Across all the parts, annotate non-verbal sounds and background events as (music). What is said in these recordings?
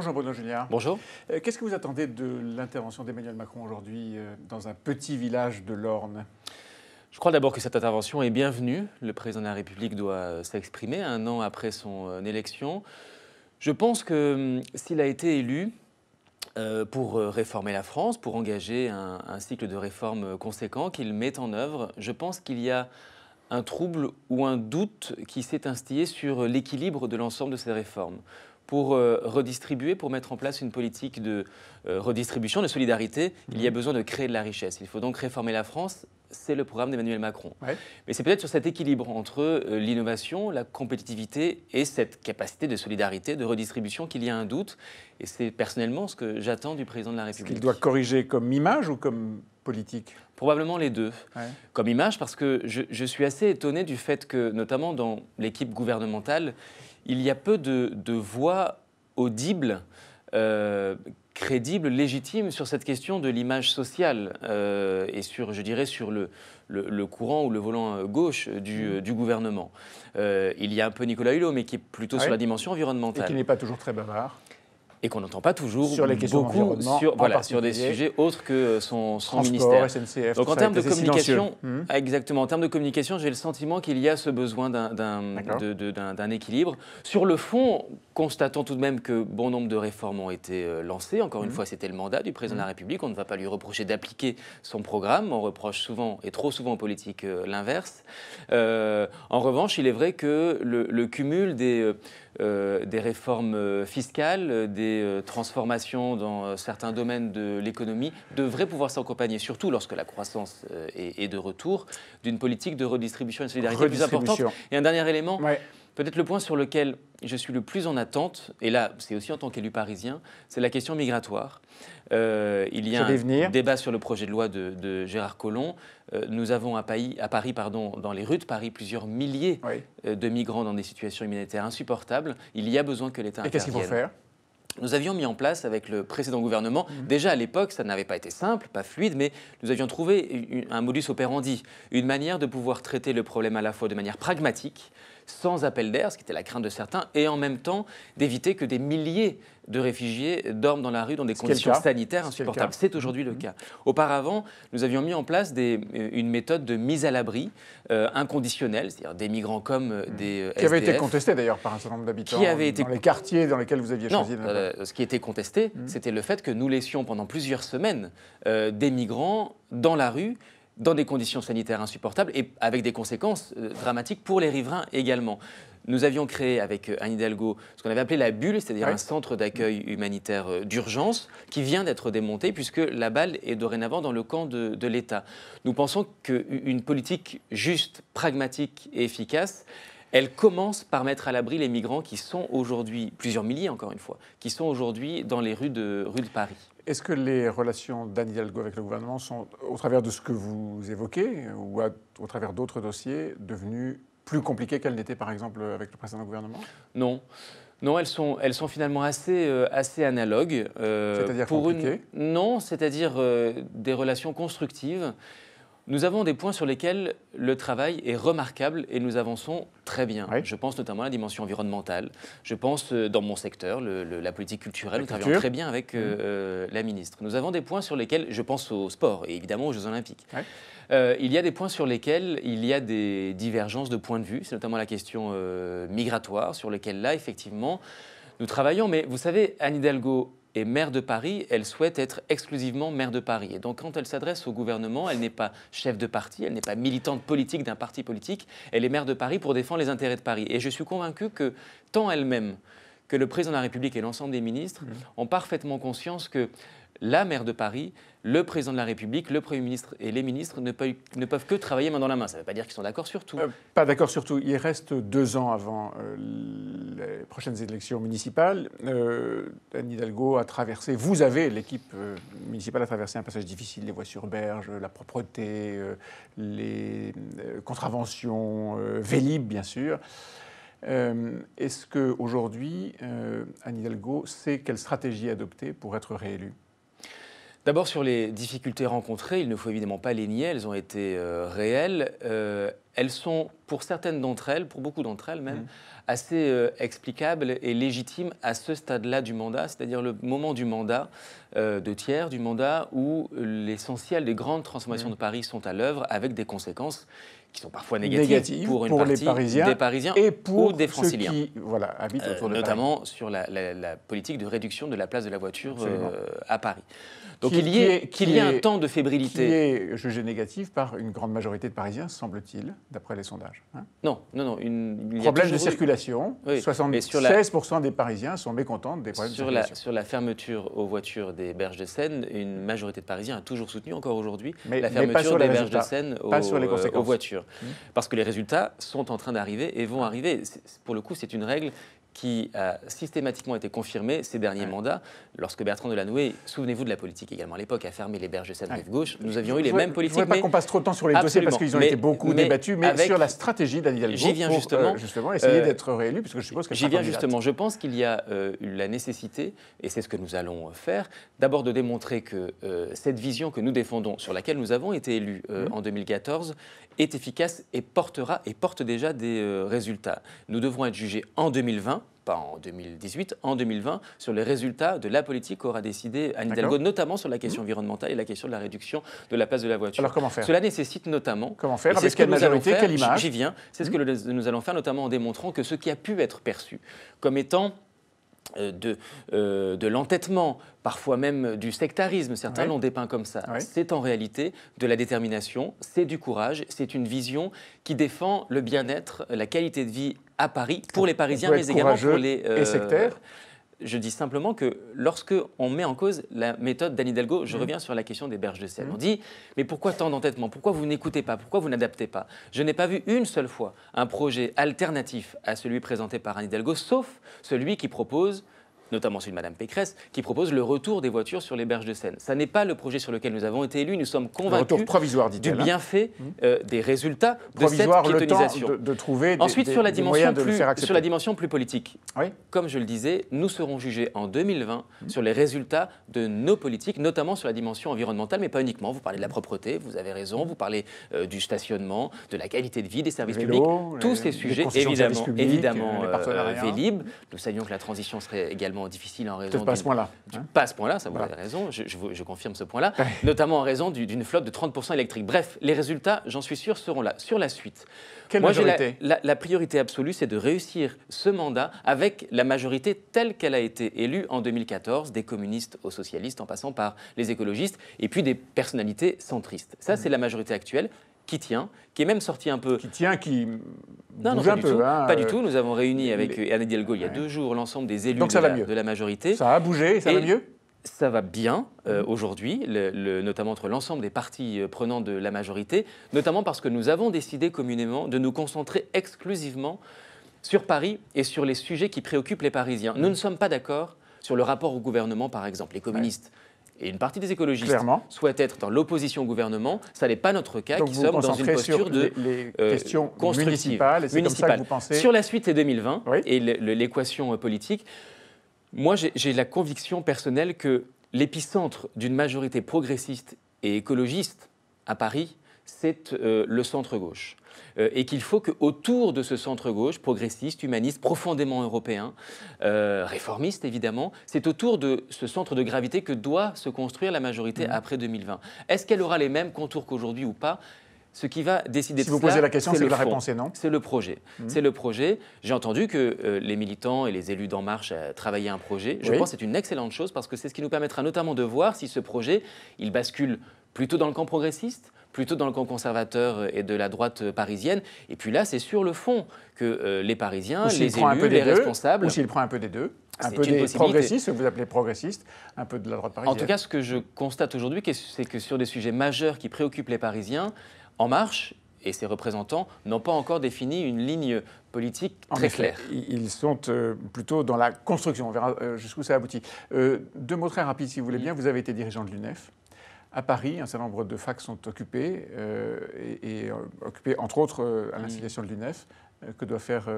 Bonjour Bruno Bonjour. Euh, qu'est-ce que vous attendez de l'intervention d'Emmanuel Macron aujourd'hui euh, dans un petit village de l'Orne je crois d'abord que cette intervention est bienvenue. Le président de la République doit euh, s'exprimer un an après son élection. Je pense que hum, s'il a été élu, pour réformer la France, pour engager un, cycle de réformes conséquent qu'il met en œuvre, je pense qu'il y a un trouble ou un doute qui s'est instillé sur l'équilibre de l'ensemble de ces réformes pour euh, redistribuer, pour mettre en place une politique de euh, redistribution, de solidarité, il y a mhm. besoin de créer de la richesse. Il faut donc réformer la France. C'est le programme d'Emmanuel Macron. Mais c'est peut-être sur cet équilibre entre euh, l'innovation, la compétitivité et cette capacité de solidarité, de redistribution qu'il y a un doute. Et c'est personnellement ce que j'attends du président de la République. Qu'il doit corriger comme image ou comme politique Probablement les deux. Comme image, parce que je, je suis assez étonné du fait que, notamment dans l'équipe gouvernementale, il y a peu de, voix audibles euh, crédibles, légitimes sur cette question de l'image sociale euh, et sur, je dirais, sur le, courant ou le volant euh, gauche du, mm. gouvernement. il y a un peu Nicolas Hulot, mais qui est plutôt sur la dimension environnementale. Et qui n'est pas toujours très bavard et qu'on n'entend pas toujours beaucoup sur, voilà, sur des sujets autres que son, son ministère. Donc en termes de communication, hmm. ah, exactement, en termes de communication, j'ai le sentiment qu'il y a ce besoin d'un équilibre. Sur le fond, constatons tout de même que bon nombre de réformes ont été euh, lancées. Encore une hmm. fois, c'était le mandat du président de la hmm. République. On ne va pas lui reprocher d'appliquer son programme. On reproche souvent, et trop souvent en politique, euh, l'inverse. Euh, en revanche, il est vrai que le cumul des... Euh, des réformes euh, fiscales, euh, des transformations dans certains domaines de l'économie, devraient pouvoir s'accompagner, surtout lorsque la croissance est, de retour, d'une politique de redistribution et de solidarité plus importante. Et un dernier élément. Peut-être le point sur lequel je suis le plus en attente, et là c'est aussi en tant qu'élu parisien, c'est la question migratoire. Euh, il y a un débat sur le projet de loi de, Gérard Collomb. Euh, nous avons à Paris, pardon, dans les rues de Paris plusieurs milliers euh, de migrants dans des situations humanitaires insupportables. Il y a besoin que l'État intervienne. Et qu'est-ce qu'il faut faire nous avions mis en place avec le précédent gouvernement, mhm. déjà à l'époque, ça n'avait pas été simple, pas fluide, mais nous avions trouvé un modus operandi, une manière de pouvoir traiter le problème à la fois de manière pragmatique, sans appel d'air, ce qui était la crainte de certains, et en même temps d'éviter que des milliers de réfugiés dorment dans la rue dans des conditions sanitaires insupportables. C'est aujourd'hui le mhm. cas. Auparavant, nous avions mis en place euh, une méthode de mise à l'abri euh, inconditionnelle, c'est-à-dire des migrants comme euh, mhm. des Qui avait été contestée d'ailleurs par un certain nombre d'habitants dans les quartiers dans lesquels vous aviez choisi. De... ce qui était contesté, mhm. c'était le fait que nous laissions pendant plusieurs semaines des migrants dans la rue dans des conditions sanitaires insupportables et avec des conséquences euh, dramatiques pour les riverains également. Nous avions créé avec euh, Anne Hidalgo ce qu'on avait appelé la bulle, c'est-à-dire un centre d'accueil humanitaire euh, d'urgence qui vient d'être démonté puisque la balle est dorénavant dans le camp de, l'État. Nous pensons qu'une politique juste, pragmatique et efficace, elle commence par mettre à l'abri les migrants qui sont aujourd'hui, plusieurs milliers encore une fois, qui sont aujourd'hui dans les rues de Paris. Est-ce que les relations d'Anne Hidalgo avec le gouvernement sont, au travers de ce que vous évoquez, ou au travers d'autres dossiers, devenues plus compliquées qu'elles n'étaient par exemple avec le précédent gouvernement Non. Non, elles sont, elles sont finalement assez, euh, assez analogues. Euh, c'est-à-dire pour compliquées Non, c'est-à-dire euh, des relations constructives. Nous avons des points sur lesquels le travail est remarquable et nous avançons très bien. Je pense notamment à la dimension environnementale. Je pense, euh, dans mon secteur, la politique culturelle, nous travaillons très bien avec mmh. euh, la ministre. Nous avons des points sur lesquels, je pense au sport et évidemment aux Jeux Olympiques. Euh, il y a des points sur lesquels il y a des divergences de points de vue. C'est notamment la question migratoire, sur laquelle là, effectivement, nous travaillons. Mais vous savez, Anne Hidalgo est maire de Paris, elle souhaite être exclusivement maire de Paris. Et donc quand elle s'adresse au gouvernement, elle n'est pas chef de parti, elle n'est pas militante politique d'un parti politique, elle est maire de Paris pour défendre les intérêts de Paris. Et je suis convaincu que tant elle-même que le président de la République et l'ensemble des ministres mmh. ont parfaitement conscience que la maire de Paris, le président de la République, le Premier ministre et les ministres ne peuvent, ne peuvent que travailler main dans la main. Ça ne veut pas dire qu'ils sont d'accord sur tout. Euh, pas d'accord sur tout. Il reste deux ans avant euh, les prochaines élections municipales. Euh, Anne Hidalgo a traversé, vous avez, l'équipe euh, municipale a traversé un passage difficile, les voies sur berge, la propreté, les contraventions, Vélib bien sûr. Est-ce qu'aujourd'hui, Anne Hidalgo sait quelle stratégie adopter pour être réélue D'abord sur les difficultés rencontrées, il ne faut évidemment pas les nier, elles ont été euh, réelles. Euh, elles sont, pour certaines d'entre elles, pour beaucoup d'entre elles même, mmh. assez euh, explicables et légitimes à ce stade-là du mandat, c'est-à-dire le moment du mandat, de tiers du mandat, où l'essentiel des grandes transformations mmh. de Paris sont à l'œuvre avec des conséquences qui sont parfois négatives, pour les Parisiens des Parisiens et pour des Franciliens. Ceux qui, voilà, habitent euh, autour de notamment sur la, politique de réduction de la place de la voiture euh, à Paris. Donc il y qu'il y ait un temps de fébrilité. Qui est jugé négatif par une grande majorité de Parisiens, semble-t-il, d'après les sondages. Hein. non, non, non. Une, problème de circulation. 76% des Parisiens sont mécontents des problèmes sur de circulation. La, sur la fermeture aux voitures des berges de Seine, une majorité de Parisiens a toujours soutenu, encore aujourd'hui, la fermeture des berges de Seine aux, pas sur les euh, aux voitures. Parce que les résultats sont en train d'arriver et vont arriver. Pour le coup, c'est une règle qui a systématiquement été confirmée ces derniers mandats, lorsque Bertrand Delanoë, souvenez-vous de la politique également à l'époque, a fermé les berges de la rive gauche, nous avions eu les mêmes politiques. Je ne voudrais pas qu'on passe trop de temps sur les dossiers parce qu'ils ont été beaucoup débattus, mais sur la stratégie d'Anne Hidalgo j'y viens pour, justement, euh, essayer euh, d'être réélu, puisque je suppose que J'y viens justement. Je pense qu'il y a euh, eu la nécessité, et c'est ce que nous allons faire, d'abord de démontrer que cette vision que nous défendons, sur laquelle nous avons été élus mmh. en 2014, est efficace et portera et porte déjà des euh, résultats. Nous devrons être jugés en 2020 pas en 2018, en 2020, sur les résultats de la politique qu'aura décidé Anne Hidalgo, notamment sur la question environnementale et la question de la réduction de la place de la voiture. Alors comment faire Cela nécessite notamment. Comment faire C'est ce quelle nous majorité, faire, quelle image J'y viens. C'est ce hmm que nous allons faire, notamment en démontrant que ce qui a pu être perçu comme étant euh, de, euh, de l'entêtement, parfois même du sectarisme, certains l'ont dépeint comme ça. C'est en réalité de la détermination, c'est du courage, c'est une vision qui défend le bien-être, la qualité de vie à Paris pour les Parisiens, mais également pour les... Euh, je dis simplement que lorsque on met en cause la méthode d'Anne Hidalgo, je mhm. reviens sur la question des berges de sel. Mhm. On dit mais pourquoi tant d'entêtement Pourquoi vous n'écoutez pas Pourquoi vous n'adaptez pas Je n'ai pas vu une seule fois un projet alternatif à celui présenté par Anne Hidalgo, sauf celui qui propose notamment celui de Mme Pécresse, qui propose le retour des voitures sur les berges de Seine. Ça n'est pas le projet sur lequel nous avons été élus. Nous sommes convaincus du hein. bienfait mmh. euh, des résultats de cette Ensuite, sur, la dimension plus, politique, comme je le disais, nous serons jugés en 2020 mmh. sur les résultats de nos politiques, notamment sur la dimension environnementale, mais pas uniquement. Vous parlez de la propreté, vous avez raison, vous parlez euh, du stationnement, de la qualité de vie, des services publics, tous ces sujets, évidemment, évidemment euh, Vélib. Nous savions que la transition serait également difficile en raison. Pas à ce point-là. Tu hein. pas à ce point-là, ça vous voilà. raison, je, confirme ce point-là, (laughs) notamment en raison d'une flotte de 30% électrique. Bref, les résultats, j'en suis sûr, seront là. Sur la suite. Moi, majorité la, priorité absolue, c'est de réussir ce mandat avec la majorité telle qu'elle a été élue en 2014, des communistes aux socialistes, en passant par les écologistes, et puis des personnalités centristes. Ça, mhm. c'est la majorité actuelle qui tient, qui est même sorti un peu. Qui tient, qui. un peu, hein, pas du euh, tout. Nous avons réuni avec euh, Anne Hidalgo il y a deux jours l'ensemble des élus de, la, ça va majorité. Ça a bougé, ça va mieux Ça va bien euh, mm. aujourd'hui, notamment entre l'ensemble des partis prenant de la majorité, notamment parce que nous avons décidé communément de nous concentrer exclusivement sur Paris et sur les sujets qui préoccupent les Parisiens. Nous mm. ne sommes pas d'accord sur le rapport au gouvernement, par exemple. Les communistes et une partie des écologistes souhaitent être dans l'opposition au gouvernement. Ça n'est pas notre cas, Donc qui sommes dans une posture sur de les, euh, questions constructive comme ça Que vous pensez... Sur la suite, et 2020 et l'équation euh, politique. Moi, j'ai la conviction personnelle que l'épicentre d'une majorité progressiste et écologiste à Paris, c'est euh, le centre-gauche. Euh, et qu'il faut qu'autour de ce centre-gauche, progressiste, humaniste, profondément européen, euh, réformiste évidemment, c'est autour de ce centre de gravité que doit se construire la majorité mmh. après 2020. Est-ce qu'elle aura les mêmes contours qu'aujourd'hui ou pas ce qui va décider si de vous cela, la question, c'est réponse non. C'est le projet. Mmh. C'est le projet. J'ai entendu que les militants et les élus d'En Marche travaillaient un projet. Je pense que c'est une excellente chose parce que c'est ce qui nous permettra notamment de voir si ce projet, il bascule plutôt dans le camp progressiste plutôt dans le camp conservateur euh, et de la droite euh, parisienne. Et puis là, c'est sur le fond que euh, les Parisiens, les élus, un peu les responsables... Ou s'il prend un peu des deux un peu des progressistes, ce que vous appelez progressistes, un peu de la droite parisienne. En tout cas, ce que je constate aujourd'hui, c'est que sur des sujets majeurs qui préoccupent les Parisiens, En Marche et ses représentants n'ont pas encore défini une ligne politique très claire. Ils sont plutôt dans la construction, on verra jusqu'où ça aboutit. deux mots très rapides, si vous voulez mm. bien. Vous avez été dirigeant de l'UNEF. À Paris, un certain nombre de facs sont occupés, euh, et, euh, occupés entre autres euh, à mm. l'instigation de l'UNEF, que doit faire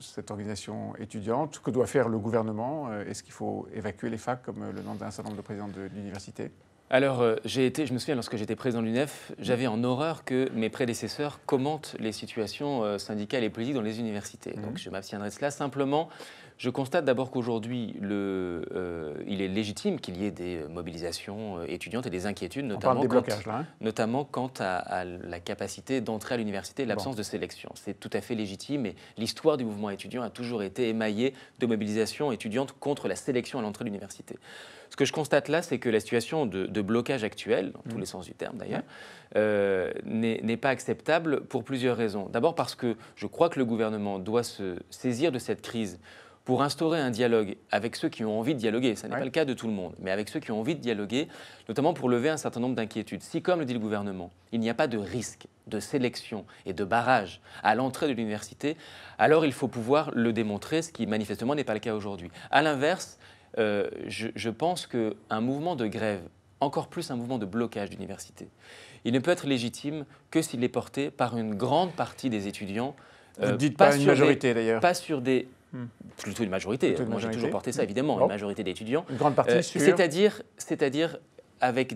cette organisation étudiante Que doit faire le gouvernement Est-ce qu'il faut évacuer les facs, comme le nom d'un certain nombre de présidents de l'université alors, j'ai été, je me souviens, lorsque j'étais président de l'UNEF, mm. j'avais en horreur que mes prédécesseurs commentent les situations syndicales et politiques dans les universités. Mm. Donc, je m'abstiendrai de cela. Simplement, je constate d'abord qu'aujourd'hui, euh, il est légitime qu'il y ait des mobilisations euh, étudiantes et des inquiétudes, hein. notamment, quant, notamment quant à, la capacité d'entrer à l'université l'absence de sélection. C'est tout à fait légitime et l'histoire du mouvement étudiant a toujours été émaillée de mobilisations étudiantes contre la sélection à l'entrée de l'université. Ce que je constate là, c'est que la situation de, blocage actuel, dans tous mm. les sens du terme d'ailleurs, euh, n'est pas acceptable pour plusieurs raisons. D'abord parce que je crois que le gouvernement doit se saisir de cette crise pour instaurer un dialogue avec ceux qui ont envie de dialoguer, ça n'est pas le cas de tout le monde, mais avec ceux qui ont envie de dialoguer, notamment pour lever un certain nombre d'inquiétudes. Si, comme le dit le gouvernement, il n'y a pas de risque de sélection et de barrage à l'entrée de l'université, alors il faut pouvoir le démontrer, ce qui manifestement n'est pas le cas aujourd'hui. À l'inverse, euh, je, je pense qu'un mouvement de grève, encore plus un mouvement de blocage d'université, il ne peut être légitime que s'il est porté par une grande partie des étudiants. Vous euh, dites pas, pas, une majorité d'ailleurs. Pas sur des Plutôt une majorité. Moi, j'ai toujours porté ça, évidemment, une majorité d'étudiants. Une grande partie, euh, C'est-à-dire, c'est-à-dire avec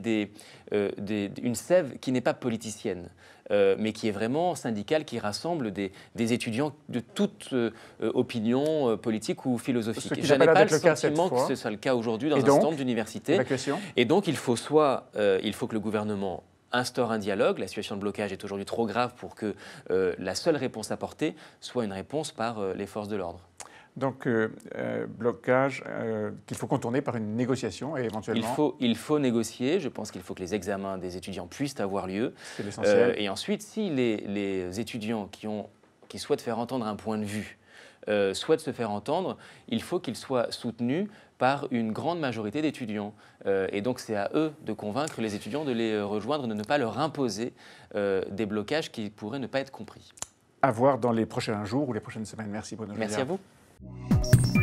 euh, des, une sève qui n'est pas politicienne, euh, mais qui est vraiment syndicale, qui rassemble des, étudiants de toute opinions opinion politique ou philosophique. Je n'ai pas le sentiment que ce soit le cas aujourd'hui dans Et un certain Et donc, il faut soit, il faut que le gouvernement instaure un dialogue. La situation de blocage est aujourd'hui trop grave pour que la seule réponse apportée soit une réponse par les forces de l'ordre. Donc, euh, euh, blocage euh, qu'il faut contourner par une négociation et éventuellement. Il faut, il faut négocier. Je pense qu'il faut que les examens des étudiants puissent avoir lieu. C'est l'essentiel. et ensuite, si les, étudiants qui, ont, qui souhaitent faire entendre un point de vue souhaitent se faire entendre, il faut qu'ils soient soutenus par une grande majorité d'étudiants. et donc c'est à eux de convaincre les étudiants de les rejoindre, de ne pas leur imposer des blocages qui pourraient ne pas être compris. À voir dans les prochains jours ou les prochaines semaines. Merci Bruno. Merci à vous. Thank you.